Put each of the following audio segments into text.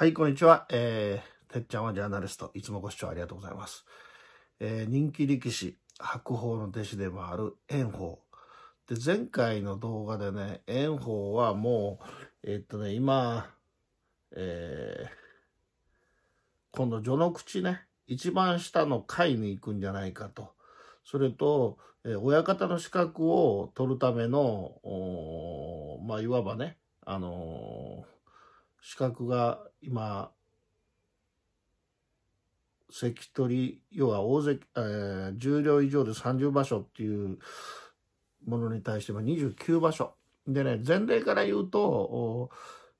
はい、こんにちは。えー、てっちゃんはジャーナリスト。いつもご視聴ありがとうございます。えー、人気力士、白鵬の弟子でもある炎鵬。で、前回の動画でね、炎鵬はもう、えー、っとね、今、えー、今度序の口ね、一番下の階に行くんじゃないかと。それと、え親方の資格を取るための、まあ、いわばね、あのー資格が今関取要は大関、えー、10両以上で30場所っていうものに対しては29場所でね前例から言うと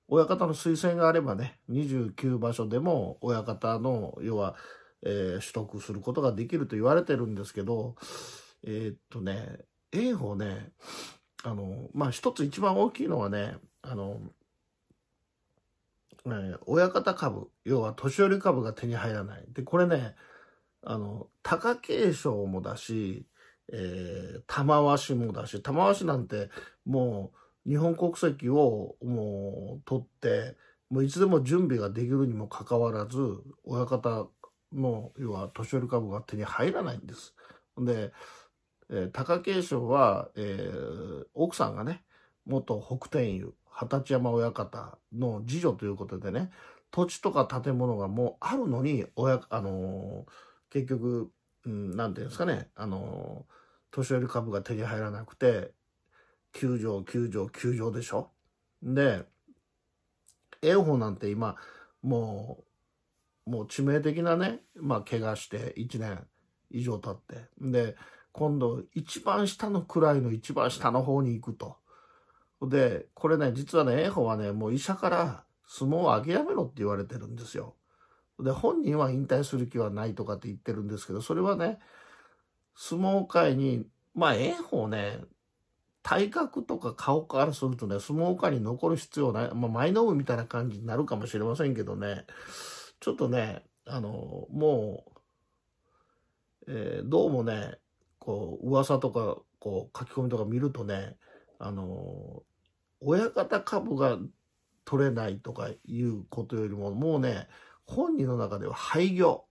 親方の推薦があればね29場所でも親方の要は、えー、取得することができると言われてるんですけどえー、っとね炎鵬ねあのまあ一つ一番大きいのはねあのね、親方株、要は年寄り株が手に入らない。で、これね、あの、貴景勝もだし、えー、玉鷲もだし、玉鷲なんてもう日本国籍をもう取って、もういつでも準備ができるにもかかわらず、親方の、要は年寄り株が手に入らないんです。で、えー、貴景勝は、えー、奥さんがね、元北天佑、二十山親方の次女ということでね、土地とか建物がもうあるのに、親、あのー、結局、うん、なんていうんですかね、あのー、年寄り株が手に入らなくて、9条、9条、9条でしょで、炎鵬なんて今、もう、もう致命的なね、まあ、怪我して1年以上経って、で、今度一番下の位の一番下の方に行くと。で、これね、実はね、炎はね、もう医者から相撲を諦めろって言われてるんですよ。で、本人は引退する気はないとかって言ってるんですけど、それはね、相撲界に、まあ、炎鵬ね、体格とか顔からするとね、相撲界に残る必要ない、まあ、舞の海みたいな感じになるかもしれませんけどね、ちょっとね、あの、もう、えー、どうもね、こう、噂とか、こう、書き込みとか見るとね、あの、親方株が取れないとかいうことよりも、もうね、本人の中では廃業。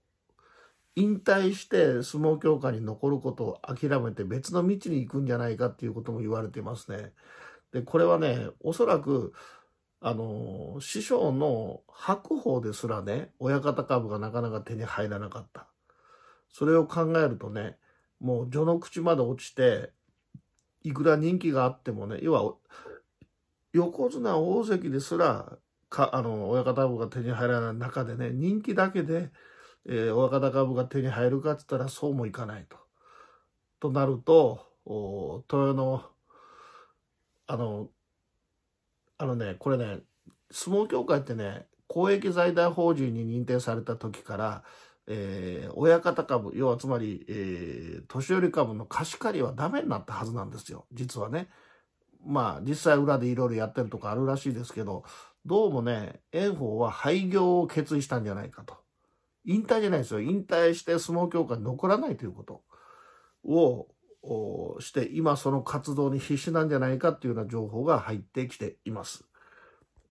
引退して相撲協会に残ることを諦めて別の道に行くんじゃないかっていうことも言われてますね。で、これはね、おそらく、あの、師匠の白鵬ですらね、親方株がなかなか手に入らなかった。それを考えるとね、もう序の口まで落ちて、いくら人気があってもね、要は、横綱大関ですら、か、あの、親方株が手に入らない中でね、人気だけで、えー、親方株が手に入るかっつったらそうもいかないと。となると、お豊の、あの、あのね、これね、相撲協会ってね、公益財団法人に認定された時から、えー、親方株、要はつまり、えー、年寄り株の貸し借りはダメになったはずなんですよ、実はね。まあ、実際裏でいろいろやってるとかあるらしいですけど、どうもね、炎鵬は廃業を決意したんじゃないかと。引退じゃないですよ。引退して相撲協会に残らないということをして、今その活動に必死なんじゃないかっていうような情報が入ってきています。